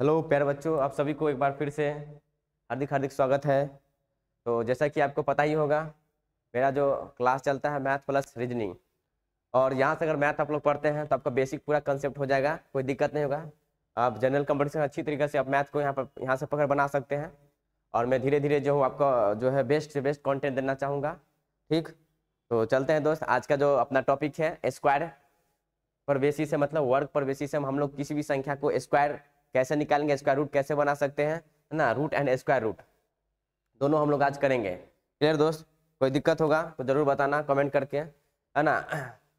hello प्यार बच्चों आप सभी को एक बार फिर से हार्दिक हार्दिक स्वागत है तो जैसा कि आपको पता ही होगा मेरा जो क्लास चलता है मैथ प्लस रीजनिंग और यहाँ से अगर मैथ आप लोग पढ़ते हैं तो आपका बेसिक पूरा कंसेप्ट हो जाएगा कोई दिक्कत नहीं होगा आप जनरल कंपटीशन अच्छी तरीके से आप मैथ को यहाँ पर यहाँ से पकड़ बना सकते हैं और मैं धीरे धीरे जो हूँ आपको जो है बेस्ट से बेस्ट कॉन्टेंट देना चाहूँगा ठीक तो चलते हैं दोस्त आज का जो अपना टॉपिक है स्क्वायर पर बेसिस है मतलब वर्क पर बेसिस हम लोग किसी भी संख्या को स्क्वायर कैसे निकालेंगे स्क्वायर रूट कैसे बना सकते हैं है ना रूट एंड स्क्वायर रूट दोनों हम लोग आज करेंगे क्लियर दोस्त कोई दिक्कत होगा तो जरूर बताना कमेंट करके है ना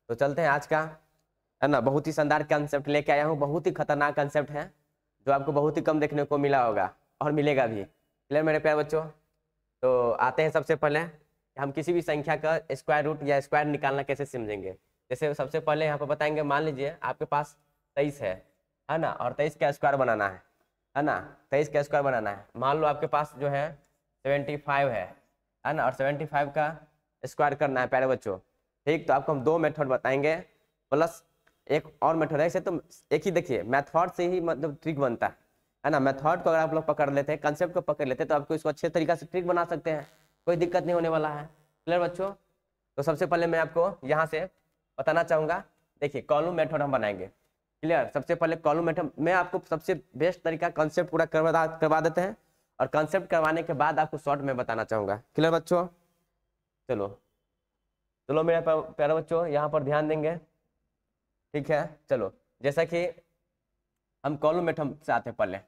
तो चलते हैं आज का है ना बहुत ही शानदार कंसेप्ट लेके आया हूँ बहुत ही खतरनाक कंसेप्ट है जो आपको बहुत ही कम देखने को मिला होगा और मिलेगा भी क्लियर मेरे प्यार बच्चों तो आते हैं सबसे पहले हम किसी भी संख्या का स्क्वायर रूट या स्क्वायर निकालना कैसे समझेंगे जैसे सबसे पहले यहाँ पर बताएंगे मान लीजिए आपके पास तेईस है है ना और तेईस का स्क्वायर बनाना है है ना तेईस का स्क्वायर बनाना है मान लो आपके पास जो है सेवेंटी फाइव है है ना और सेवेंटी फाइव का स्क्वायर करना है प्यारे बच्चों ठीक तो आपको हम दो मेथड बताएंगे प्लस एक और मेथड है इसे तो एक ही देखिए मेथड से ही मतलब ट्रिक बनता है है ना मेथड को अगर आप लोग पकड़ लेते हैं कंसेप्ट को पकड़ लेते हैं तो आपको इसको अच्छे तरीके से ट्रिक बना सकते हैं कोई दिक्कत नहीं होने वाला है क्लियर बच्चों तो सबसे पहले मैं आपको यहाँ से बताना चाहूँगा देखिए कॉलम मेथड हम बनाएंगे क्लियर सबसे पहले कॉलम आइटम मैं आपको सबसे बेस्ट तरीका कॉन्सेप्ट पूरा करवा करवा देते हैं और कॉन्सेप्ट करवाने के बाद आपको शॉर्ट में बताना चाहूँगा क्लियर बच्चों चलो चलो मेरे प्यारे बच्चों यहाँ पर ध्यान देंगे ठीक है चलो जैसा कि हम कॉलम मेथड से आते पहले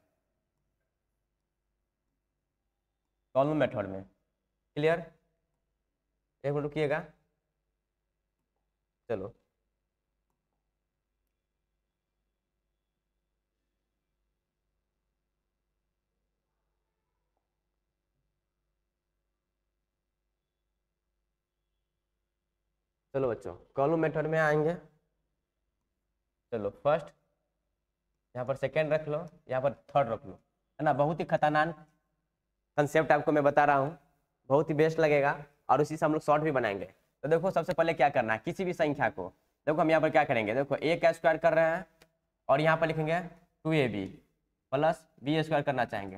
कॉलम मेथड में क्लियर एक मिनट रुकिएगा चलो चलो बच्चों कॉलम मेथड में आएंगे चलो फर्स्ट यहाँ पर सेकेंड रख लो यहाँ पर थर्ड रख लो है ना बहुत ही खतरनाक कंसेप्ट आपको मैं बता रहा हूँ बहुत ही बेस्ट लगेगा और उसी से हम लोग शॉर्ट भी बनाएंगे तो देखो सबसे पहले क्या करना है किसी भी संख्या को देखो हम यहाँ पर क्या करेंगे देखो ए का स्क्वायर कर रहे हैं और यहाँ पर लिखेंगे two A B plus B square करना चाहेंगे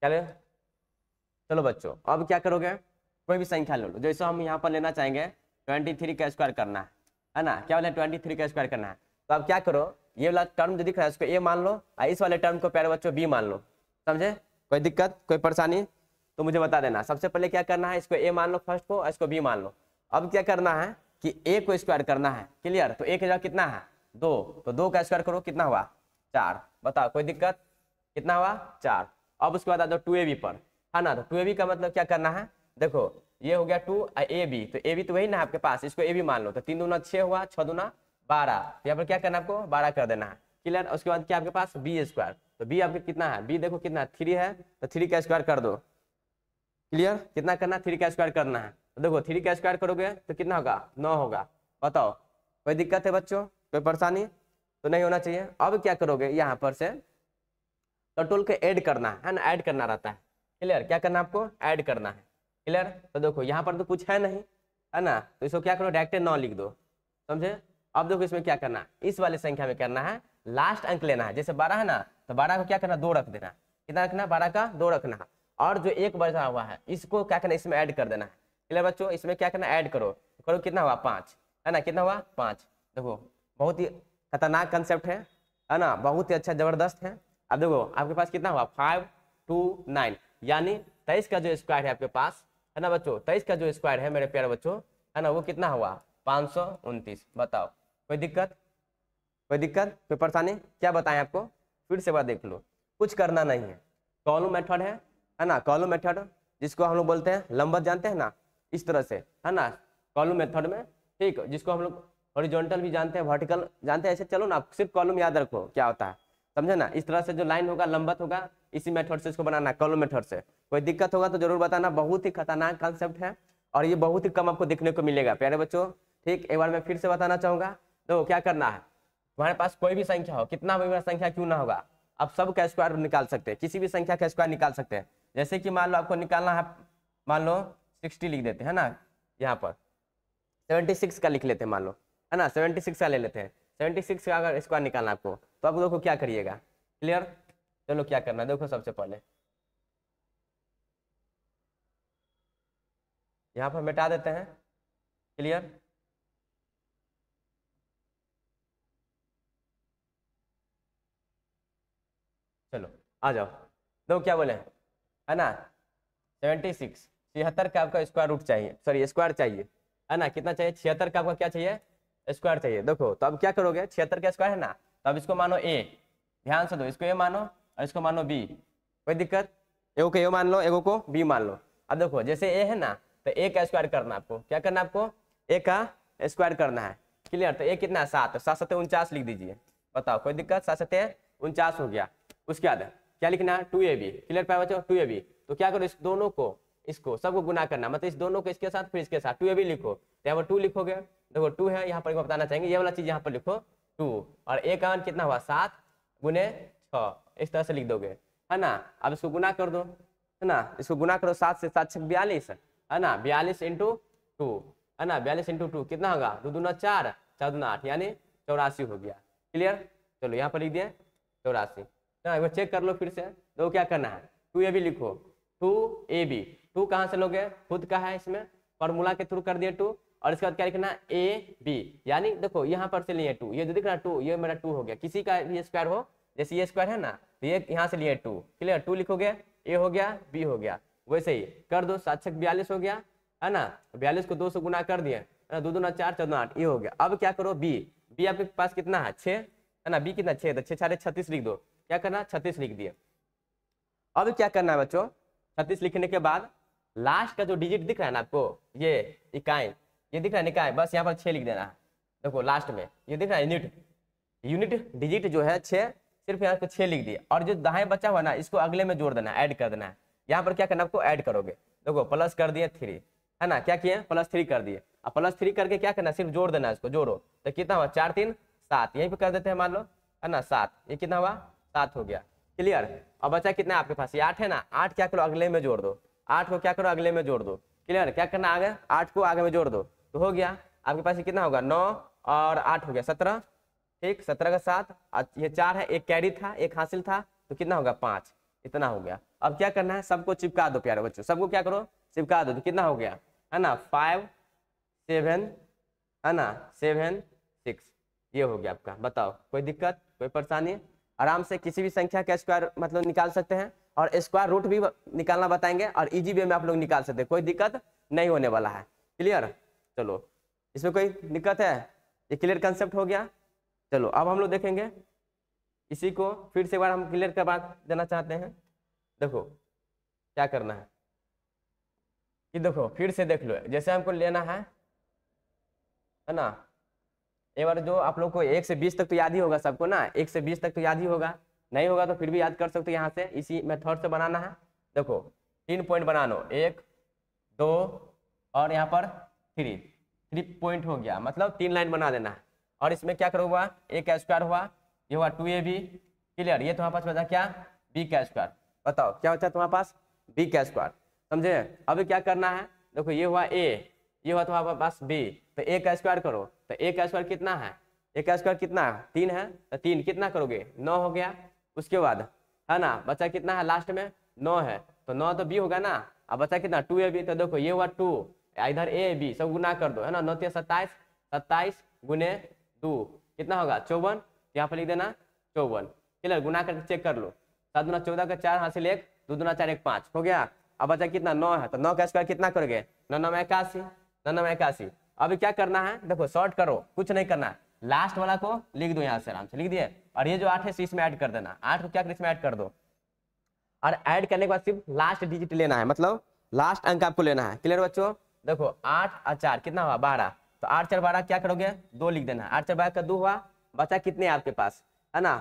क्या चलो बच्चों अब क्या करोगे कोई भी संख्या ले लो जैसे हम यहाँ पर लेना चाहेंगे ट्वेंटी थ्री का स्क्वायर करना है है ना क्या बोले ट्वेंटी थ्री का स्क्वायर करना है तो आप क्या करो ये वाला टर्म जो दिख रहा है उसको ए मान लो और इस वाले टर्म को प्यारे बच्चों बी मान लो समझे कोई दिक्कत कोई परेशानी तो मुझे बता देना सबसे पहले क्या करना है इसको ए मान लो फर्स्ट को और इसको बी मान लो अब क्या करना है कि ए को स्क्वायर करना है क्लियर तो ए की जगह कितना है दो तो दो का स्क्वायर करो कितना हुआ चार बताओ कोई दिक्कत कितना हुआ चार अब उसके बाद आ जाओ टू ए बी पर है ना तो टू ए बी का मतलब क्या करना है देखो ये हो गया टू ए बी तो ए बी तो वही ना आपके पास इसको ए बी मान लो तो तीन दुना छः हुआ छः दुना बारह तो यहाँ पर क्या करना आपको बारह कर देना है क्लियर उसके बाद क्या आपके पास बी स्क्वायर तो बी आपके कितना है बी देखो कितना थ्री है तो थ्री का स्क्वायर कर दो क्लियर कितना करना थ्री का स्क्वायर करना है तो देखो थ्री का स्क्वायर करोगे तो कितना होगा नौ होगा बताओ कोई दिक्कत है बच्चों कोई परेशानी तो नहीं होना चाहिए अब क्या करोगे यहाँ पर से टोटल तो के ऐड करना है ना ऐड करना रहता है क्लियर क्या करना आपको ऐड करना है क्लियर तो देखो यहाँ पर तो कुछ है नहीं है ना तो इसको क्या करो डायरेक्ट नौ लिख दो समझे अब देखो इसमें क्या करना इस वाले संख्या में करना है लास्ट अंक लेना है जैसे बारह है ना तो बारह को क्या करना दो रख देना कितना रखना बारह का दो रखना और जो एक बचा हुआ है इसको क्या करना इसमें ऐड कर देना है क्लियर बच्चों इसमें क्या करना ऐड करो करो कितना हुआ पाँच है ना कितना हुआ पाँच देखो बहुत ही खतरनाक कंसेप्ट है है ना बहुत ही अच्छा जबरदस्त है अब देखो आपके पास कितना हुआ फाइव टू नाइन यानी तेईस का जो स्क्वायर है आपके पास है ना बच्चों तेईस का जो स्क्वायर है मेरे प्यारे बच्चों है ना वो कितना हुआ पाँच सौ उनतीस बताओ कोई दिक्कत कोई दिक्कत कोई परेशानी क्या बताएं आपको फिर से बार देख लो कुछ करना नहीं है कॉलम मेथड है है ना कॉलम मेथड जिसको हम लोग बोलते हैं लंबत जानते हैं ना इस तरह से है ना कॉलम मेथड में ठीक जिसको हम लोग हॉरिजॉन्टल भी जानते हैं वर्टिकल जानते हैं ऐसे चलो ना सिर्फ कॉलम याद रखो क्या होता है समझे ना इस तरह से जो लाइन होगा लंबत होगा इसी मेथड से इसको बनाना कॉलो मेथड से कोई दिक्कत होगा तो जरूर बताना बहुत ही खतरनाक कॉन्सेप्ट है और ये बहुत ही कम आपको देखने को मिलेगा प्यारे बच्चों ठीक एक बार मैं फिर से बताना चाहूंगा तो क्या करना है हमारे पास कोई भी संख्या हो कितना भी संख्या क्यों ना होगा आप सब का स्क्वायर निकाल सकते हैं किसी भी संख्या का स्क्वायर निकाल सकते हैं जैसे कि मान लो आपको निकालना है मान लो सिक्सटी लिख देते हैं ना यहाँ पर सेवेंटी सिक्स का लिख लेते हैं मान लो है ना सेवेंटी सिक्स का ले लेते हैं सेवेंटी सिक्स का अगर स्क्वायर निकालना आपको तो आप देखो क्या करिएगा क्लियर चलो क्या करना है देखो सबसे पहले यहाँ पर मिटा देते हैं क्लियर चलो आ जाओ देखो क्या बोले है ना सेवेंटी सिक्स छिहत्तर का आपका स्क्वायर रूट चाहिए सॉरी स्क्वायर चाहिए है ना कितना चाहिए छिहत्तर का आपका क्या चाहिए स्क्वायर चाहिए देखो तो अब क्या करोगे छिहत्तर का स्क्वायर है ना तो अब इसको मानो ए ध्यान से दो इसको ए मानो और इसको मानो बी कोई दिक्कत एगो को ए मान लो एगो को बी मान लो अब देखो जैसे ए है ना तो ए का स्क्वायर करना आपको क्या करना आपको ए का स्क्वायर करना है क्लियर तो ए कितना है सात सात सत्य उनचास लिख दीजिए बताओ कोई दिक्कत सात सत्य उनचास हो गया उसके बाद क्या लिखना है टू ए बी क्लियर पाए बच्चों टू ए बी तो क्या करो इस दोनों को इसको सबको गुना करना मतलब इस दोनों को इसके साथ फिर इसके साथ टू ए बी लिखो तो यहाँ पर टू लिखोगे देखो टू है यहाँ पर बताना चाहेंगे ये वाला चीज यहाँ पर लिखो टू और एक का कितना हुआ सात गुने छ इस तरह से लिख दोगे है ना अब इसको गुना कर दो है ना इसको गुना करो सात से सात छः बयालीस है ना बयालीस इंटू टू है ना बयालीस इंटू टू कितना होगा दो दूना चार चार दूना आठ यानी चौरासी हो गया क्लियर चलो यहाँ पर लिख दिए चौरासी ना हाँ, एक बार चेक कर लो फिर से दो क्या करना है टू ए बी लिखो टू ए बी टू कहाँ से लोगे खुद का है इसमें फॉर्मूला के थ्रू कर दिए टू और इसके बाद क्या लिखना ए बी यानी देखो यहाँ पर से लिए टू ये दिख रहा टू ये मेरा टू हो गया किसी का भी स्क्वायर हो जैसे ये स्क्वायर है ना तो ये यहाँ से लिए टू क्लियर टू लिखोगे ए हो गया बी हो गया वैसे ही कर दो सात छक बयालीस हो गया है ना बयालीस को दो सौ गुना कर दिए है ना दो दो ना चार चौदह आठ ये हो गया अब क्या करो बी बी आपके पास कितना है छः है ना बी कितना छः तो छः साढ़े छत्तीस लिख दो क्या करना छत्तीस लिख दिए अब क्या करना है बच्चों छत्तीस लिखने के बाद लास्ट का जो डिजिट दिख रहा है ना आपको ये इकाई ये दिख रहा है निकाय बस यहाँ पर छः लिख देना है देखो लास्ट में ये दिख रहा है यूनिट यूनिट डिजिट जो है छः सिर्फ यहाँ पे छः लिख दिए और जो दाएं बचा हुआ ना इसको अगले में जोड़ देना है ऐड कर देना है यहाँ पर क्या करना आपको ऐड करोगे देखो प्लस कर दिए थ्री है ना क्या किए प्लस थ्री कर दिए अब प्लस थ्री करके क्या करना सिर्फ जोड़ देना है इसको जोड़ो तो कितना हुआ चार तीन सात यहीं पे कर देते हैं मान लो है ना सात ये कितना हुआ सात हो गया क्लियर अब बचा कितना आपके पास ये आठ है ना आठ क्या करो अगले में जोड़ दो आठ को क्या करो अगले में जोड़ दो क्लियर क्या करना आगे आठ को आगे में जोड़ दो तो हो गया आपके पास ये कितना होगा नौ और आठ हो गया सत्रह ठीक सत्रह का सात ये चार है एक कैरी था एक हासिल था तो कितना होगा पांच इतना हो गया अब क्या करना है सबको चिपका दो प्यारे बच्चों सबको क्या करो चिपका दो तो कितना हो गया है ना फाइव सेवन है ना सेवन सिक्स ये हो गया आपका बताओ कोई दिक्कत कोई परेशानी आराम से किसी भी संख्या का स्क्वायर मतलब निकाल सकते हैं और स्क्वायर रूट भी निकालना बताएंगे और इजी वे में आप लोग निकाल सकते हैं कोई दिक्कत नहीं होने वाला है क्लियर चलो इसमें कोई दिक्कत है ये क्लियर कंसेप्ट हो गया चलो अब हम लोग देखेंगे इसी को फिर से एक बार हम क्लियर बात देना चाहते हैं देखो क्या करना है कि देखो फिर से देख लो जैसे हमको लेना है है ना एक बार जो आप लोग को एक से बीस तक तो याद ही होगा सबको ना एक से बीस तक तो याद ही होगा नहीं होगा तो फिर भी याद कर सकते यहाँ से इसी मेथड से बनाना है देखो तीन पॉइंट बना लो एक दो और यहाँ पर थ्री थ्री पॉइंट हो गया मतलब तीन लाइन बना देना और इसमें क्या करो हुआ ए का स्क्वायर हुआ ये हुआ टू ए बी क्लियर ये तुम्हारे पास बचा क्या बी का स्क्वायर बताओ क्या बचा तुम्हारे पास बी का स्क्वायर समझे अभी क्या करना है देखो ये हुआ ए ये हुआ तुम्हारे पास बी तो ए का स्क्वायर करो तो ए का स्क्वायर कितना है ए का स्क्वायर कितना है तीन है तो तीन कितना करोगे नौ हो गया उसके बाद है ना बचा कितना है लास्ट में नौ है तो नौ तो बी होगा ना अब बचा कितना टू ए बी तो देखो ये हुआ टू इधर ए बी सब गुना कर दो है ना नौ सत्ताईस सत्ताईस गुने दो कितना होगा चौवन यहाँ पर लिख देना चौवन क्लियर गुना करके चेक कर लो सात दुना चौदह का चार हासिल एक दो दुना चार एक पाँच हो गया अब बचा कितना नौ है तो नौ का स्क्वायर कितना करोगे नौ नौ इक्यासी नौ नौ इक्यासी अभी क्या करना है देखो शॉर्ट करो कुछ नहीं करना है लास्ट वाला को लिख दो यहाँ से आराम से लिख दिए और ये जो आठ है इसमें ऐड कर देना आठ को क्या कर इसमें ऐड कर दो और ऐड करने के बाद सिर्फ लास्ट डिजिट लेना है मतलब लास्ट अंक आपको लेना है क्लियर बच्चों देखो आठ और चार कितना हुआ बारह तो आठ चार बारह क्या करोगे दो लिख देना आठ चार बारह का दो हुआ बचा कितने आपके पास है ना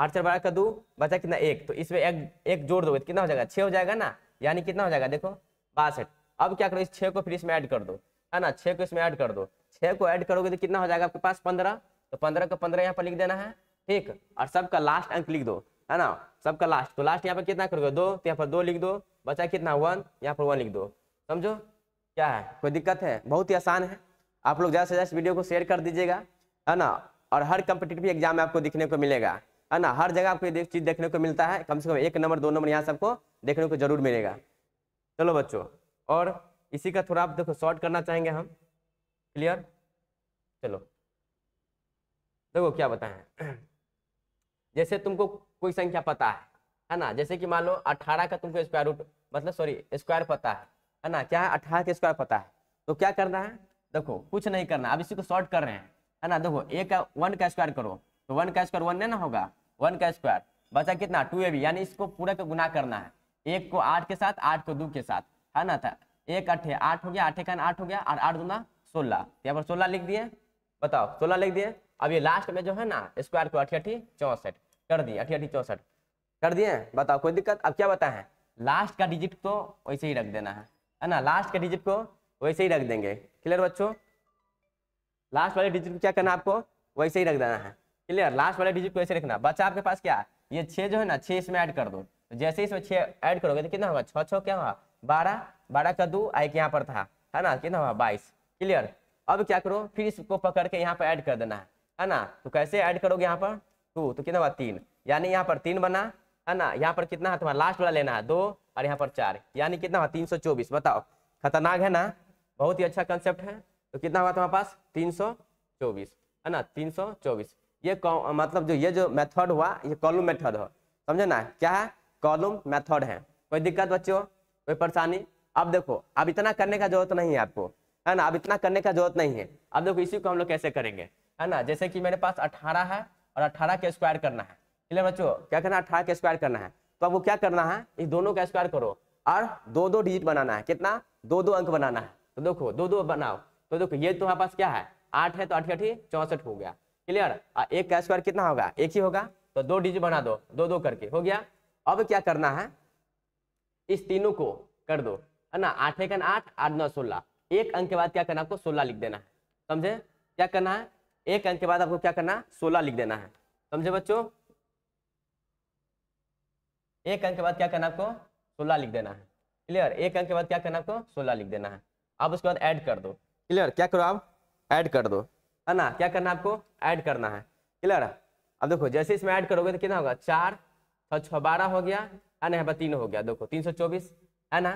आठ चार बारह का दो बचा कितना एक तो इसमें एक एक जोड़ दो तो कितना हो जाएगा छः हो जाएगा ना यानी कितना हो जाएगा देखो बासठ अब क्या करो इस छः को फिर इसमें ऐड कर दो है ना छः को इसमें ऐड कर दो छः को ऐड करोगे तो कितना हो जाएगा आपके पास पंद्रह तो पंद्रह का पंद्रह यहाँ पर लिख देना है ठीक और सबका लास्ट अंक लिख दो है ना सबका लास्ट तो लास्ट यहाँ पर कितना करोगे दो तो यहाँ पर दो लिख दो बचा कितना वन यहाँ पर वन लिख दो समझो क्या है कोई दिक्कत है बहुत ही आसान है आप लोग ज़्यादा से ज़्यादा इस वीडियो को शेयर कर दीजिएगा है ना और हर कम्पिटेटिव एग्जाम में आपको दिखने को मिलेगा है ना हर जगह आपको ये चीज़ देखने को मिलता है कम से कम एक नंबर दो नंबर यहाँ सबको देखने को जरूर मिलेगा चलो बच्चों और इसी का थोड़ा आप देखो शॉर्ट करना चाहेंगे हम क्लियर चलो देखो क्या बताएं जैसे तुमको कोई संख्या पता है है ना जैसे कि मान लो अठारह का तुमको स्क्वायर रूट मतलब सॉरी स्क्वायर पता है है ना क्या है के स्क्वायर पता है तो क्या करना है देखो कुछ नहीं करना अब इसी को शॉर्ट कर रहे हैं है ना देखो एक का वन का स्क्वायर करो तो वन का स्क्वायर वन नहीं ना होगा वन का स्क्वायर बचा कितना टू ए बी यानी इसको पूरा का गुना करना है एक को आठ के साथ आठ को दो के साथ है ना था एक अठे आठ हो गया आठे का आठ हो गया और आठ दूना सोलह यहाँ पर सोलह लिख दिए बताओ सोलह लिख दिए अब ये लास्ट में जो है ना स्क्वायर को अठी चौंसठ कर दिए अठी अठी चौंसठ कर दिए बताओ कोई दिक्कत अब क्या बताए लास्ट का डिजिट तो वैसे ही रख देना है है ना लास्ट के डिजिट को वैसे ही रख देंगे क्लियर बच्चों लास्ट वाले डिजिट को क्या करना आपको वैसे ही रख देना है क्लियर लास्ट वाले डिजिट को वैसे रखना बच्चा आपके पास क्या ये छः जो है ना छः इसमें ऐड कर दो तो जैसे इसमें छः ऐड करोगे तो कितना होगा छः छः क्या हुआ बारह बारह का दो के यहाँ पर था है ना कितना हुआ बाईस क्लियर अब क्या करो फिर इसको पकड़ के यहाँ पर ऐड कर देना है है ना तो कैसे ऐड करोगे यहाँ पर टू तो कितना हुआ तीन यानी यहाँ पर तीन बना है ना यहाँ पर कितना है तुम्हारा लास्ट वाला लेना है दो और यहाँ पर चार यानी कितना हुआ तीन सौ चौबीस बताओ खतरनाक है ना बहुत ही अच्छा कंसेप्ट है तो कितना हुआ तुम्हारे पास तीन सौ चौबीस है ना तीन सौ चौबीस ये मतलब जो ये जो मेथड हुआ ये कॉलम मेथड हो समझे ना क्या है कॉलम मेथड है कोई दिक्कत बच्चों कोई परेशानी अब देखो अब इतना करने का जरूरत नहीं है आपको है ना अब इतना करने का जरूरत नहीं है अब देखो इसी को हम लोग कैसे करेंगे है ना जैसे कि मेरे पास अठारह है और अठारह के स्क्वायर करना है क्लियर बच्चों क्या करना है अठारह का स्क्वायर करना है तो आपको क्या करना है इस दोनों का स्क्वायर करो और दो दो डिजिट बनाना है कितना दो दो अंक बनाना है तो देखो दो दो बनाओ तो देखो ये तुम्हारे पास क्या है आठ है तो आठ अठी चौसठ हो गया क्लियर एक का स्क्वायर कितना होगा एक ही होगा तो दो डिजिट बना दो दो दो करके हो गया अब क्या करना है इस तीनों को कर दो है ना आठ एक आठ आठ नौ सोलह एक अंक के बाद क्या करना आपको सोलह लिख देना है समझे क्या करना है एक अंक के बाद आपको क्या करना है सोलह लिख देना है समझे बच्चों एक अंक के बाद क्या करना आपको सोलह लिख देना है क्लियर एक अंक के बाद क्या करना आपको सोलह लिख देना है आप उसके बाद ऐड कर दो क्लियर क्या करो आप ऐड कर दो है ना क्या करना आपको ऐड करना है क्लियर अब देखो जैसे इसमें ऐड करोगे तो कितना होगा चार तो छः बारह हो गया है ना तीन हो गया देखो तीन सौ चौबीस है ना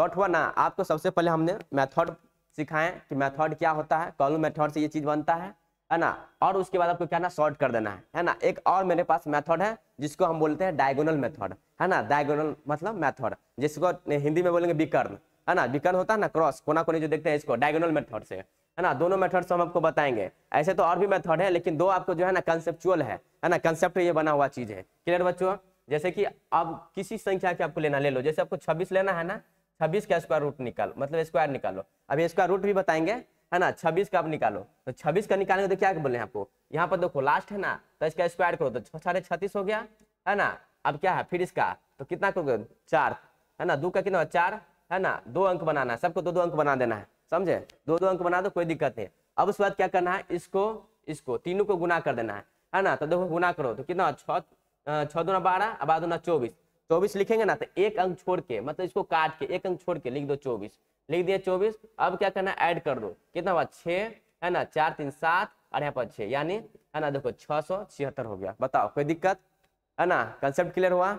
शॉर्ट हुआ ना आपको सबसे पहले हमने मैथड सिखाएं कि मैथड क्या होता है कॉलम मैथड से ये चीज़ बनता है है ना और उसके बाद आपको क्या ना शॉर्ट कर देना है है ना एक और मेरे पास मेथड है जिसको हम बोलते हैं डायगोनल मेथड है ना डायगोनल मतलब मेथड जिसको हिंदी में बोलेंगे विकर्ण है ना विकर्ण होता है ना क्रॉस कोना कोने जो देखते हैं इसको डायगोनल मेथड से है ना दोनों मेथड से हम आपको बताएंगे ऐसे तो और भी मेथड है लेकिन दो आपको जो है ना कंसेप्चुअल है ना कंसेप्ट ये बना हुआ चीज है क्लियर बच्चों जैसे कि अब किसी संख्या के आपको लेना ले लो जैसे आपको छब्बीस लेना है ना छब्बीस का स्क्वायर रूट निकाल मतलब स्क्वायर निकालो अभी स्क्वायर रूट भी बताएंगे है ना छब्बीस का आप निकालो तो छब्बीस का निकालेंगे तो क्या बोले आपको यहाँ पर देखो लास्ट है ना तो इसका स्क्वायर करो तो साढ़े छत्तीस हो गया है ना अब क्या है फिर इसका तो कितना करोगे चार है ना दो का कितना चार है ना दो अंक बनाना है सबको दो दो अंक बना देना है समझे दो दो अंक बना दो कोई दिक्कत नहीं अब उसके बाद क्या करना है इसको इसको तीनों को गुना कर देना है है ना तो देखो गुना करो तो कितना छ दो ना बारह अब दूना चौबीस चौबीस लिखेंगे ना तो एक अंक छोड़ के मतलब इसको काट के एक अंक छोड़ के लिख दो चौबीस लिख दिया चौबीस अब क्या करना ऐड कर दो कितना हुआ छ है ना चार तीन सात और यहाँ पर यानी है ना देखो छह सौ छिहत्तर हो गया बताओ कोई दिक्कत है ना कंसेप्ट क्लियर हुआ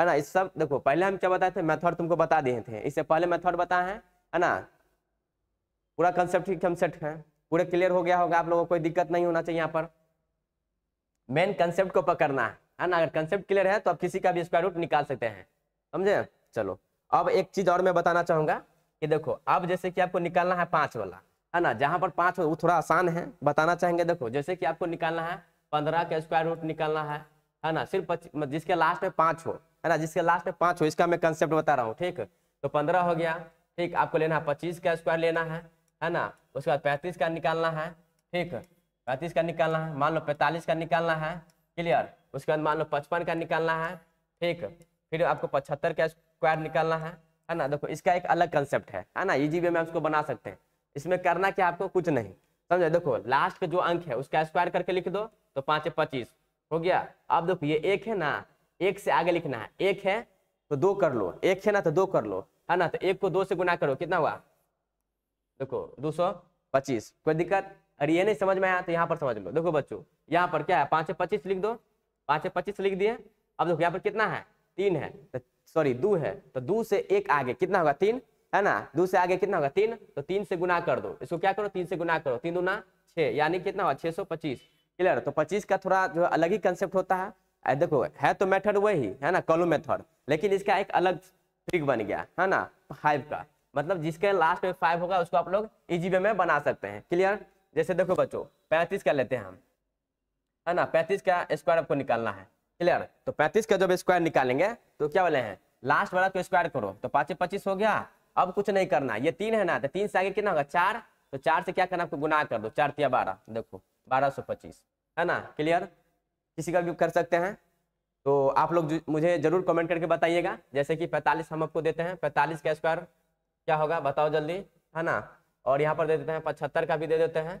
है ना इस सब देखो पहले हम क्या बताए थे मेथड तुमको बता दिए थे इससे पहले मेथड बताए हैं है ना पूरा कंसेप्ट कंसेप्ट है पूरे क्लियर हो गया होगा आप लोगों को कोई दिक्कत नहीं होना चाहिए यहाँ पर मेन कंसेप्ट को पकड़ना है ना अगर कंसेप्ट क्लियर है तो आप किसी का भी स्क्वायर रूट निकाल सकते हैं समझे चलो अब एक चीज और मैं बताना चाहूंगा कि देखो अब जैसे कि आपको निकालना है पांच वाला है ना जहां पर पांच वो थोड़ा आसान है बताना चाहेंगे देखो जैसे कि आपको निकालना है पंद्रह का स्क्वायर रूट निकालना है है ना सिर्फ जिसके लास्ट में पांच हो है ना जिसके लास्ट में पांच हो इसका मैं कंसेप्ट बता रहा हूँ ठीक तो पंद्रह हो गया ठीक आपको लेना है पच्चीस का स्क्वायर लेना है है ना उसके बाद पैंतीस का निकालना है ठीक पैंतीस का निकालना है मान लो पैंतालीस का निकालना है क्लियर उसके बाद मान लो पचपन का निकालना है ठीक फिर आपको पचहत्तर का स्क्वायर निकालना है है ना देखो इसका एक अलग कंसेप्ट है है ना इजी वे में उसको बना सकते हैं इसमें करना क्या आपको कुछ नहीं समझे देखो लास्ट का जो अंक है उसका स्क्वायर करके लिख दो तो पाँच पच्चीस हो गया अब देखो ये एक है ना एक से आगे लिखना है एक है तो दो कर लो एक है ना तो दो कर लो है ना तो एक को दो से गुना करो कितना हुआ देखो दो सौ पच्चीस कोई दिक्कत अरे ये नहीं समझ में आया तो यहाँ पर समझ लो देखो बच्चों यहाँ पर क्या है पाँच पच्चीस लिख दो पाँच पच्चीस लिख दिए अब देखो यहाँ पर कितना है तीन है तो सॉरी दो है तो दो से एक आगे कितना होगा तीन है ना दो से आगे कितना होगा तीन तो तीन से गुना कर दो इसको क्या करो तीन से गुना करो तीन गुना छह यानी कितना होगा छह सौ पच्चीस क्लियर तो पच्चीस का थोड़ा जो अलग ही कंसेप्ट होता है देखो है तो मेथड वही है ना कॉलो मेथड लेकिन इसका एक अलग ट्रिक बन गया है ना फाइव का मतलब जिसके लास्ट में फाइव होगा उसको आप लोग इजी वे में बना सकते हैं क्लियर जैसे देखो बच्चों पैंतीस का लेते हैं हम है ना पैंतीस का स्क्वायर आपको निकालना है क्लियर तो पैंतीस का जब स्क्वायर निकालेंगे तो क्या बोले हैं लास्ट वाला को तो स्क्वायर करो तो पाँचे पच्चीस हो गया अब कुछ नहीं करना ये तीन है ना तो तीन से आगे कितना होगा चार तो चार से क्या करना आपको गुना कर दो चार तिया बारह देखो बारह सौ पच्चीस है ना क्लियर किसी का भी कर सकते हैं तो आप लोग मुझे जरूर कमेंट करके बताइएगा जैसे कि पैंतालीस हम आपको देते हैं पैंतालीस का स्क्वायर क्या होगा बताओ जल्दी है ना और यहाँ पर दे देते हैं पचहत्तर का भी दे देते हैं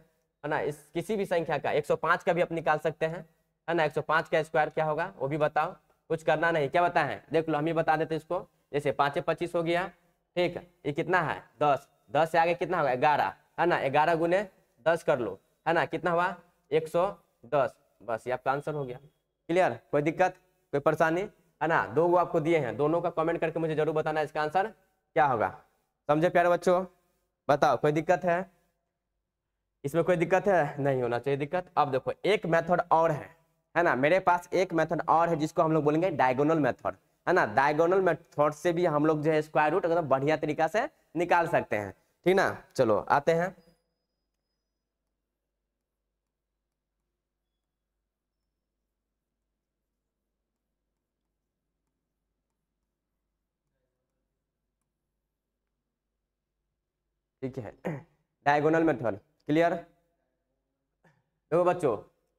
है ना इस किसी भी संख्या का 105 का भी आप निकाल सकते हैं है ना 105 का स्क्वायर क्या होगा वो भी बताओ कुछ करना नहीं क्या बताए देख लो हम ही बता देते इसको जैसे पाँचे पच्चीस हो गया ठीक ये कितना है दस दस से आगे कितना होगा ग्यारह है ना ग्यारह गुने दस कर लो है ना कितना हुआ एक सौ दस बस ये आपका आंसर हो गया क्लियर कोई दिक्कत कोई परेशानी है ना दो वो आपको दिए हैं दोनों का कमेंट करके मुझे जरूर बताना इसका आंसर क्या होगा समझे प्यारे बच्चों बताओ कोई दिक्कत है इसमें कोई दिक्कत है नहीं होना चाहिए दिक्कत अब देखो एक मेथड और है है ना मेरे पास एक मेथड और है जिसको हम लोग बोलेंगे डायगोनल मेथड है ना डायगोनल मेथड से भी हम लोग जो है स्क्वायर रूट एकदम बढ़िया तरीका से निकाल सकते हैं ठीक ना चलो आते हैं ठीक है डायगोनल मेथड क्लियर देखो बच्चों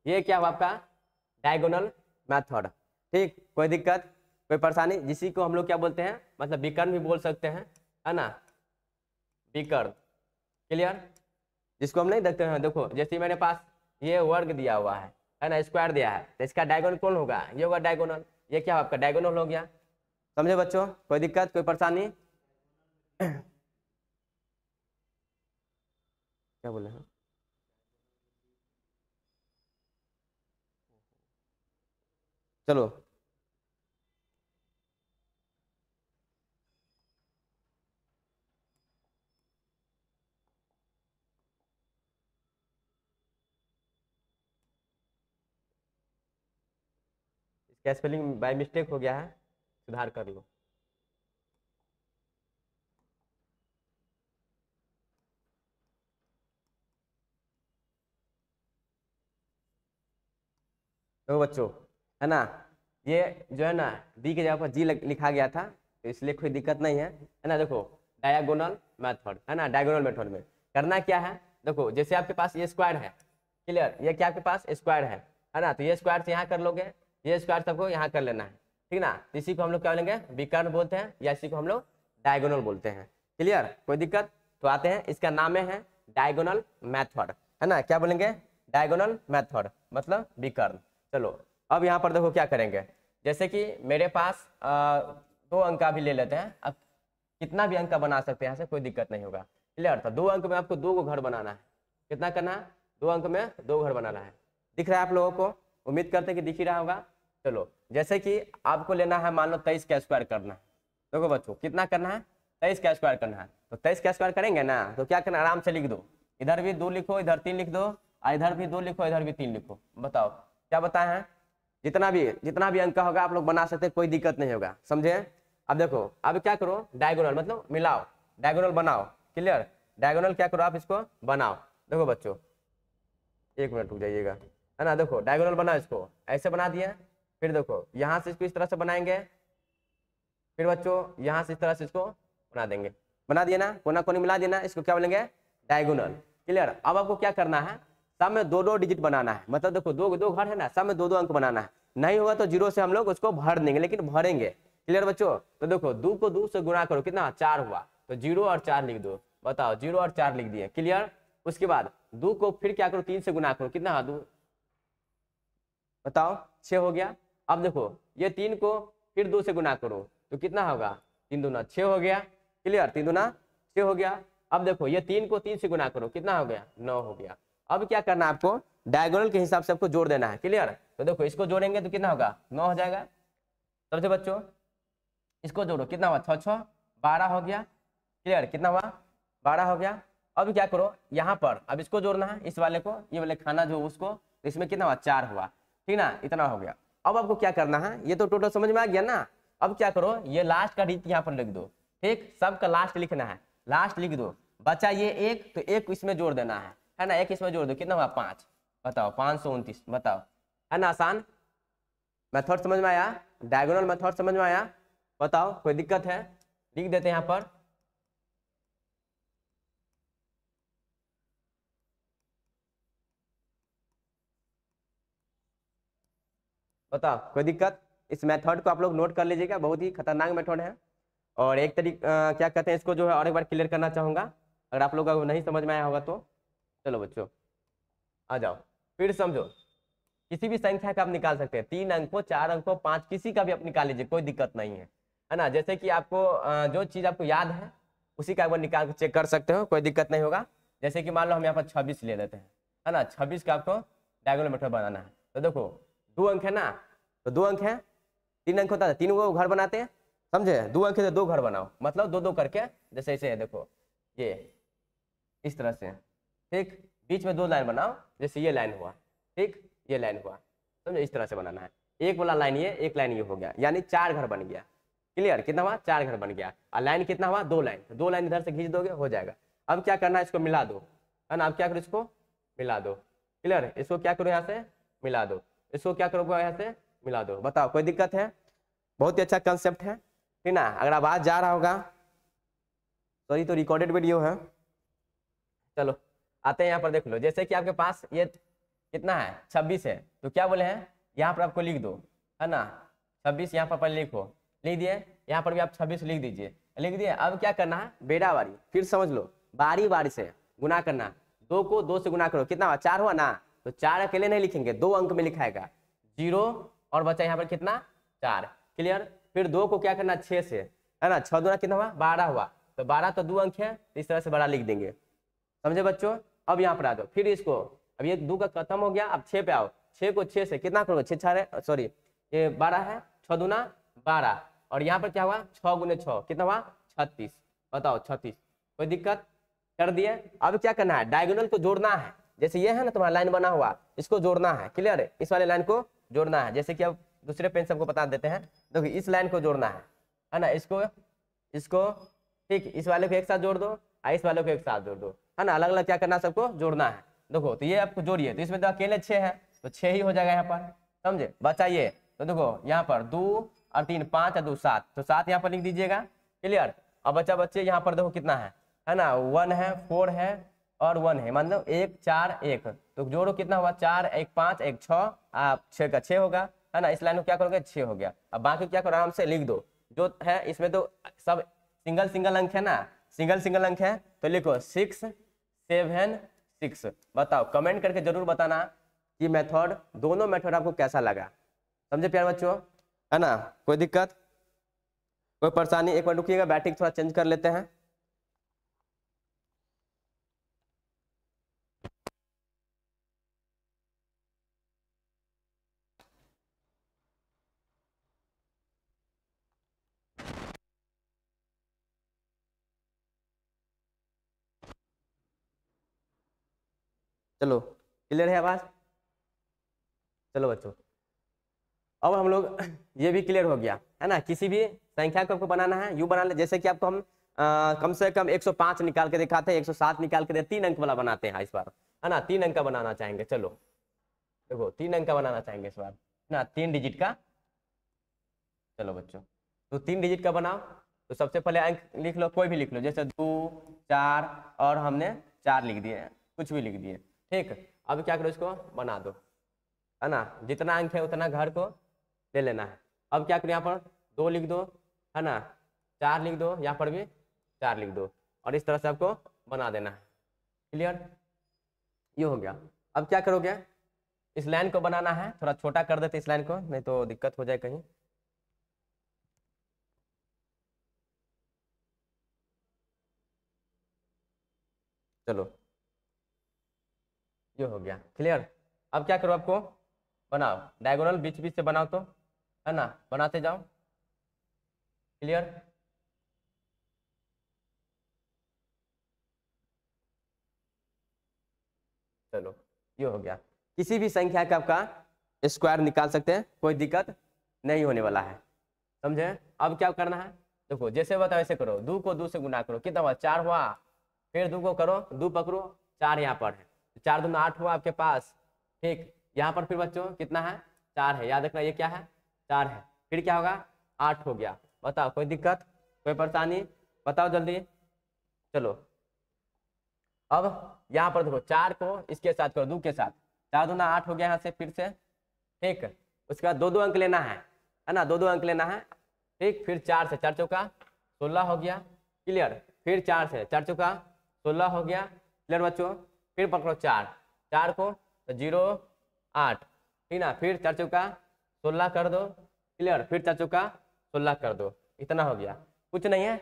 ये क्या हुआ आपका डायगोनल मैथड ठीक कोई दिक्कत कोई परेशानी जिसी को हम लोग क्या बोलते हैं मतलब विकर्ण भी बोल सकते हैं है ना विकर्ण क्लियर जिसको हम नहीं देखते हैं देखो जैसे मेरे पास ये वर्ग दिया हुआ है है ना स्क्वायर दिया है तो इसका डायगोनल कौन होगा ये होगा डायगोनल ये क्या आपका डायगोनल हो गया समझे बच्चों कोई दिक्कत कोई परेशानी क्या बोले हैं चलो इसका स्पेलिंग बाय मिस्टेक हो गया है सुधार कर लो तो बच्चों है ना ये जो है ना बी के जगह पर जी लिखा गया था तो इसलिए कोई दिक्कत नहीं है है ना देखो डायगोनल मेथड है ना डायगोनल मेथड में करना क्या है देखो जैसे आपके पास ये स्क्वायर है क्लियर ये क्या आपके पास स्क्वायर है है ना तो ये स्क्वायर से यहाँ कर लोगे ये स्क्वायर सबको यहाँ कर लेना है ठीक ना तो इसी को हम लोग क्या बोलेंगे विकर्ण बोलते हैं या इसी को हम लोग डायगोनल बोलते हैं क्लियर कोई दिक्कत तो आते हैं इसका नाम है डायगोनल मैथड है ना क्या बोलेंगे डायगोनल मैथड मतलब विकर्ण चलो अब यहाँ पर देखो क्या करेंगे जैसे कि मेरे पास आ, दो अंक का भी ले लेते हैं अब कितना भी अंक का बना सकते हैं यहाँ से कोई दिक्कत नहीं होगा क्लियर था तो दो अंक में आपको दो घर बनाना है कितना करना है दो अंक में दो घर बनाना है दिख रहा है आप लोगों को उम्मीद करते हैं कि दिख ही रहा होगा चलो जैसे कि आपको लेना है मान लो तेईस का स्क्वायर करना है देखो बच्चों कितना करना है तेईस का स्क्वायर करना है तो तेईस का स्क्वायर करेंगे ना तो क्या करना आराम से लिख दो इधर भी दो लिखो इधर तीन लिख दो इधर भी दो लिखो इधर भी तीन लिखो बताओ क्या बताए हैं जितना भी जितना भी अंक होगा आप लोग बना सकते कोई दिक्कत नहीं होगा समझे अब देखो अब क्या करो डायगोनल मतलब मिलाओ डायगोनल बनाओ क्लियर डायगोनल क्या करो आप इसको बनाओ देखो बच्चों एक मिनट रुक जाइएगा है ना देखो डायगोनल बनाओ इसको ऐसे बना दिया फिर देखो यहाँ से इसको इस तरह से बनाएंगे फिर बच्चों यहाँ से इस तरह से इसको बना देंगे बना दिया ना कोना कोनी मिला देना इसको क्या बोलेंगे डायगोनल क्लियर अब आपको क्या करना है सब में दो दो डिजिट बनाना है मतलब देखो दो दो घर है ना सब में दो दो अंक बनाना है नहीं होगा तो जीरो से हम लोग उसको भर देंगे लेकिन भरेंगे क्लियर बच्चों तो देखो दो को दो से गुणा करो कितना चार हुआ तो जीरो और चार लिख दो बताओ जीरो और चार लिख दिए क्लियर उसके बाद दो को फिर क्या करो तीन से गुना करो कितना दो बताओ छह हो गया अब देखो ये तीन को फिर दो से गुना करो तो कितना होगा तीन दुना छ हो गया क्लियर तीन दुना छ हो गया अब देखो ये तीन को तीन से गुना करो कितना हो गया नौ हो गया अब क्या करना है आपको डायगोनल के हिसाब से आपको जोड़ देना है क्लियर तो देखो इसको जोड़ेंगे तो कितना होगा नौ हो जाएगा समझे तो बच्चों इसको जोड़ो कितना हुआ छः छः बारह हो गया क्लियर कितना हुआ बारह हो गया अब क्या करो यहाँ पर अब इसको जोड़ना है इस वाले को ये वाले खाना जो उसको तो इसमें कितना हुआ चार हुआ ठीक ना इतना हो गया अब आपको क्या करना है ये तो टोटल समझ में आ गया ना अब क्या करो ये लास्ट का रीत यहाँ पर लिख दो ठीक सबका लास्ट लिखना है लास्ट लिख दो बचा ये एक तो एक इसमें जोड़ देना है है ना एक इसमें जोड़ दो कितना हुआ पाँच बताओ पाँच सौ उनतीस बताओ है ना आसान मेथड समझ में आया डायगोनल मेथड समझ में आया बताओ कोई दिक्कत है लिख देते हैं यहाँ पर बताओ कोई दिक्कत इस मेथड को आप लोग नोट कर लीजिएगा बहुत ही खतरनाक मेथड है और एक तरीक क्या कहते हैं इसको जो है और एक बार क्लियर करना चाहूँगा अगर आप लोग को नहीं समझ में आया होगा तो चलो बच्चों आ जाओ फिर समझो किसी भी संख्या का आप निकाल सकते हैं तीन अंक को चार अंक को पांच किसी का भी आप निकाल लीजिए कोई दिक्कत नहीं है है ना जैसे कि आपको जो चीज आपको याद है उसी का एक बार निकाल चेक कर सकते हो कोई दिक्कत नहीं होगा जैसे कि मान लो हम यहाँ पर छब्बीस ले लेते हैं है ना छब्बीस का आपको डायगोनोमीटर बनाना है तो देखो दो अंक है ना तो दो अंक है तीन अंक होता है तीन को घर बनाते हैं समझे दो अंक है तो दो घर बनाओ मतलब दो दो करके जैसे ऐसे है देखो ये इस तरह से ठीक बीच में दो लाइन बनाओ जैसे ये लाइन हुआ ठीक ये लाइन हुआ समझो इस तरह से बनाना है एक वाला लाइन ये एक लाइन ये हो गया यानी चार घर बन गया क्लियर कितना हुआ चार घर बन गया और लाइन कितना हुआ दो लाइन तो दो लाइन इधर से खींच दोगे हो जाएगा अब क्या करना है इसको मिला दो है ना अब क्या करो इसको मिला दो क्लियर इसको क्या करो यहाँ से मिला दो इसको क्या करो यहाँ से मिला दो बताओ कोई दिक्कत है बहुत ही अच्छा कंसेप्ट है ठीक ना अगर आवाज जा रहा होगा सॉरी तो रिकॉर्डेड वीडियो है चलो आते हैं यहाँ पर देख लो जैसे कि आपके पास ये कितना है छब्बीस है तो क्या बोले हैं यहाँ पर आपको लिख दो है ना छब्बीस यहाँ पर पहले लिखो लिख दिए यहाँ पर भी आप छब्बीस लिख दीजिए लिख दिए अब क्या करना है बेड़ा बारी फिर समझ लो बारी बारी से गुना करना दो को दो से गुना करो कितना हुआ चार हुआ ना तो चार अकेले नहीं लिखेंगे दो अंक में लिखाएगा जीरो और बचा यहाँ पर कितना चार क्लियर फिर दो को क्या करना छः से है ना छः दो कितना हुआ बारह हुआ तो बारह तो दो अंक है तो इस तरह से बारह लिख देंगे समझे बच्चों अब यहाँ पर आ जाओ फिर इसको अब ये दो का खत्म हो गया अब छः पे आओ छः को छः से कितना करोगे छः छह सॉरी ये बारह है छः दुना बारह और यहाँ पर क्या हुआ छः गुने छः कितना हुआ छत्तीस बताओ छत्तीस कोई दिक्कत कर दिए अब क्या करना है डायगोनल को जोड़ना है जैसे ये है ना तुम्हारा लाइन बना हुआ इसको जोड़ना है क्लियर है इस वाले लाइन को जोड़ना है जैसे कि अब दूसरे पेन सबको बता देते हैं देखो इस लाइन को जोड़ना है है ना इसको इसको ठीक इस वाले को एक साथ जोड़ दो और इस वाले को एक साथ जोड़ दो है ना अलग अलग क्या करना सबको जोड़ना है देखो तो ये आपको जोड़िए तो इसमें तो अकेले छः है तो छः ही हो जाएगा यहाँ पर समझे बचाइए तो देखो यहाँ पर दो और तीन पाँच और दो सात तो सात यहाँ पर लिख दीजिएगा क्लियर और बच्चा बच्चे यहाँ पर देखो कितना है है ना वन है फोर है और वन है मतलब एक चार एक तो जोड़ो कितना हुआ चार एक पाँच एक छः आप छः का छः होगा है ना इस लाइन को क्या करोगे छः हो गया अब बाकी क्या करो आराम से लिख दो जो है इसमें तो सब सिंगल सिंगल अंक है ना सिंगल सिंगल अंक है तो लिखो सिक्स सेवन सिक्स बताओ कमेंट करके जरूर बताना कि मेथड दोनों मेथड आपको कैसा लगा समझे प्यार बच्चों है ना कोई दिक्कत कोई परेशानी एक बार रुकिएगा बैटिंग थोड़ा चेंज कर लेते हैं चलो क्लियर है आवाज़ चलो बच्चों अब हम लोग ये भी क्लियर हो गया है ना किसी भी संख्या को आपको बनाना है यू बना ले जैसे कि आपको हम आ, कम से कम 105 निकाल के दिखाते हैं 107 निकाल के तीन अंक वाला बनाते हैं इस बार है ना तीन अंक का बनाना चाहेंगे चलो देखो तीन अंक का बनाना चाहेंगे इस बार ना तीन डिजिट का चलो बच्चों तो तीन डिजिट का बनाओ तो सबसे पहले अंक लिख लो कोई भी लिख लो जैसे दो चार और हमने चार लिख दिए कुछ भी लिख दिए ठीक अब क्या करो इसको बना दो है ना जितना अंक है उतना घर को ले लेना है अब क्या करो यहाँ पर दो लिख दो है ना चार लिख दो यहाँ पर भी चार लिख दो और इस तरह से आपको बना देना है क्लियर ये हो गया अब क्या करोगे इस लाइन को बनाना है थोड़ा छोटा कर देते इस लाइन को नहीं तो दिक्कत हो जाए कहीं चलो ये हो गया क्लियर अब क्या करो आपको बनाओ डायगोनल बीच बीच से बनाओ तो है ना बनाते जाओ क्लियर चलो ये हो गया किसी भी संख्या का आपका स्क्वायर निकाल सकते हैं कोई दिक्कत नहीं होने वाला है समझे अब क्या करना है देखो जैसे बताओ वैसे करो दो को दो से गुना करो कितना हुआ चार हुआ फिर दो को करो दो पकड़ो चार यहाँ पर है चार दो आठ हुआ आपके पास ठीक यहाँ पर फिर बच्चों कितना है चार है याद रखना ये क्या है चार है फिर क्या होगा आठ हो गया बताओ कोई दिक्कत कोई परेशानी बताओ जल्दी चलो अब यहाँ पर देखो चार को इसके साथ करो दो के साथ चार दूना आठ हो गया यहाँ से फिर से ठीक उसके बाद दो दो अंक लेना है है ना दो दो अंक लेना है ठीक फिर चार से चार चौका सोलह हो गया क्लियर फिर चार से चार चौका सोलह हो गया क्लियर बच्चों फिर पकड़ो चार चार को तो जीरो आठ ठीक ना फिर चार चौका सोलह कर दो क्लियर फिर चार चौका सोलह कर दो इतना हो गया कुछ नहीं है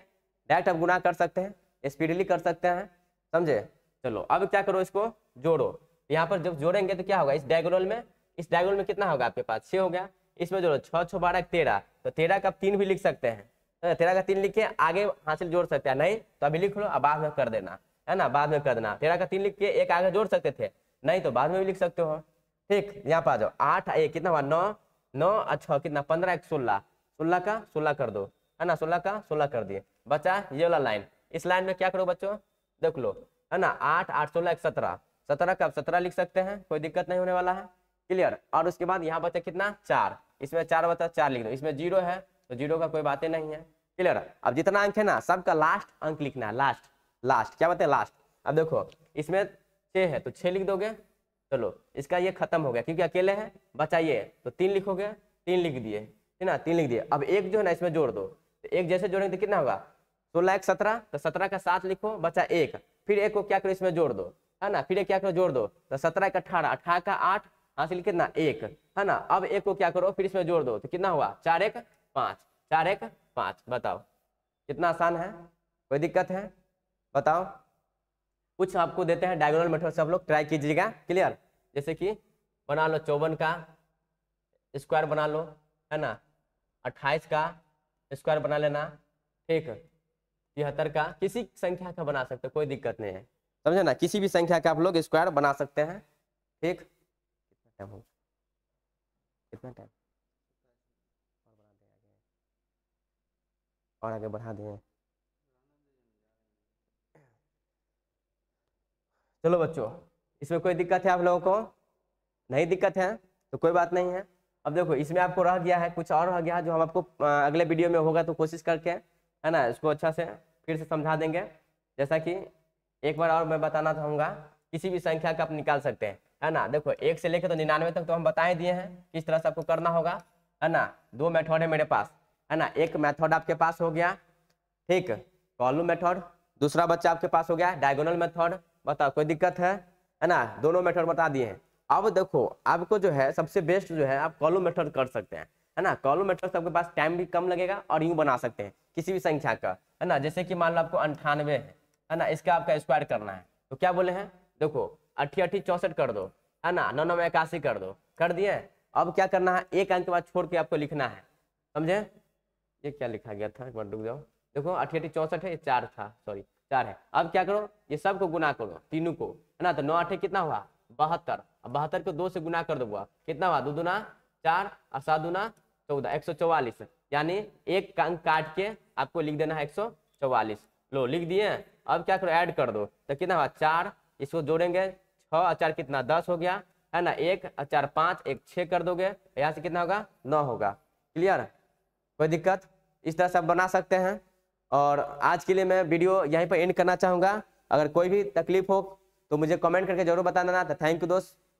डायरेक्ट आप गुना कर सकते हैं स्पीडली कर सकते हैं समझे चलो अब क्या करो इसको जोड़ो यहाँ पर जब जोड़ेंगे तो क्या होगा इस डायगोनल में इस डायगोनल में कितना होगा आपके पास छः हो गया इसमें जोड़ो छः छः बारह तेरह तो तेरह का तीन भी लिख सकते हैं तो तेरह का तीन लिख के आगे हासिल जोड़ सकते हैं नहीं तो अभी लिख लो अब बाद में कर देना है ना बाद में कर देना तेरह का तीन लिख के एक आगे जोड़ सकते थे नहीं तो बाद में भी लिख सकते हो ठीक यहाँ पर आ जाओ आठ एक कितना हुआ नौ नौ अच्छा कितना पंद्रह एक सोलह सोलह का सोलह कर दो है ना सोलह का सोलह कर दिए बचा ये वाला लाइन इस लाइन में क्या करो बच्चों देख लो है ना आठ आठ सोलह एक सत्रह सत्रह का सत्रह लिख सकते हैं कोई दिक्कत नहीं होने वाला है क्लियर और उसके बाद यहाँ बचा कितना चार इसमें चार बचा चार लिख दो इसमें जीरो है तो जीरो का कोई बातें नहीं है क्लियर अब जितना अंक है ना सबका लास्ट अंक लिखना है लास्ट लास्ट क्या बताए लास्ट अब देखो इसमें छः है तो छः लिख दोगे चलो इसका ये खत्म हो गया क्योंकि अकेले हैं बचाइए तो तीन लिखोगे तीन लिख दिए ठीक ना तीन लिख दिए अब एक जो है ना इसमें जोड़ दो तो एक जैसे जोड़ेंगे तो कितना होगा सोलह एक सत्रह तो सत्रह का सात लिखो बचा एक फिर एक को क्या करो इसमें जोड़ दो है ना फिर एक क्या करो जोड़ दो तो सत्रह एक अठारह अठारह का आठ हासिल कितना एक है ना अब एक को क्या करो फिर इसमें जोड़ दो तो कितना हुआ चार एक पाँच चार एक पाँच बताओ कितना आसान है कोई दिक्कत है बताओ कुछ आपको देते हैं डायगोनल मेथड से आप लोग ट्राई कीजिएगा क्लियर जैसे कि बना लो चौवन का स्क्वायर बना लो है ना अट्ठाईस का स्क्वायर बना लेना ठीक तिहत्तर का किसी संख्या का बना सकते हो कोई दिक्कत नहीं है समझे ना किसी भी संख्या का आप लोग स्क्वायर बना सकते हैं ठीक कितना टाइम कितना टाइम और आगे बढ़ा दें चलो बच्चों इसमें कोई दिक्कत है आप लोगों को नहीं दिक्कत है तो कोई बात नहीं है अब देखो इसमें आपको रह गया है कुछ और रह गया है जो हम आपको अगले वीडियो में होगा तो कोशिश करके है ना इसको अच्छा से फिर से समझा देंगे जैसा कि एक बार और मैं बताना चाहूँगा किसी भी संख्या का आप निकाल सकते हैं है ना देखो एक से लेकर तो निन्यानवे तक तो हम बताए दिए हैं किस तरह से आपको करना होगा है ना दो मेथड है मेरे पास है ना एक मेथड आपके पास हो गया ठीक कॉलू मेथड दूसरा बच्चा आपके पास हो गया डायगोनल मेथड बताओ कोई दिक्कत है है ना दोनों मेथड बता दिए हैं अब देखो आपको जो है सबसे बेस्ट जो है आप कॉलम मेथड कर सकते हैं है ना कॉलम मेथड से आपके पास टाइम भी कम लगेगा और यूं बना सकते हैं किसी भी संख्या का है ना जैसे कि मान लो आपको अंठानवे है है ना इसका आपका स्क्वायर करना है तो क्या बोले हैं देखो अट्ठी अट्ठी चौसठ कर दो है ना नौ नौ इक्यासी कर दो कर दिए अब क्या करना है एक अंक के बाद छोड़ के आपको लिखना है समझे ये क्या लिखा गया था एक बार रुक जाओ देखो अट्ठी अट्ठी चौसठ है ये चार था सॉरी चार है अब क्या करो ये सब को गुना करो तीनों को है ना तो नौ आठे कितना हुआ बहत्तर अब बहत्तर को दो से गुना कर दो कितना हुआ दो दुना चार और सात दुना चौदह एक सौ चौवालीस यानी एक अंक काट के आपको लिख देना है एक सौ चौवालीस लो लिख दिए अब क्या करो ऐड कर दो तो कितना हुआ चार इसको जोड़ेंगे छः और चार कितना दस हो गया है ना एक और चार पाँच एक छः कर दोगे तो यहाँ से कितना होगा नौ होगा क्लियर कोई दिक्कत इस तरह से आप बना सकते हैं और आज के लिए मैं वीडियो यहीं पर एंड करना चाहूँगा अगर कोई भी तकलीफ हो तो मुझे कमेंट करके जरूर बता देना थैंक यू दोस्त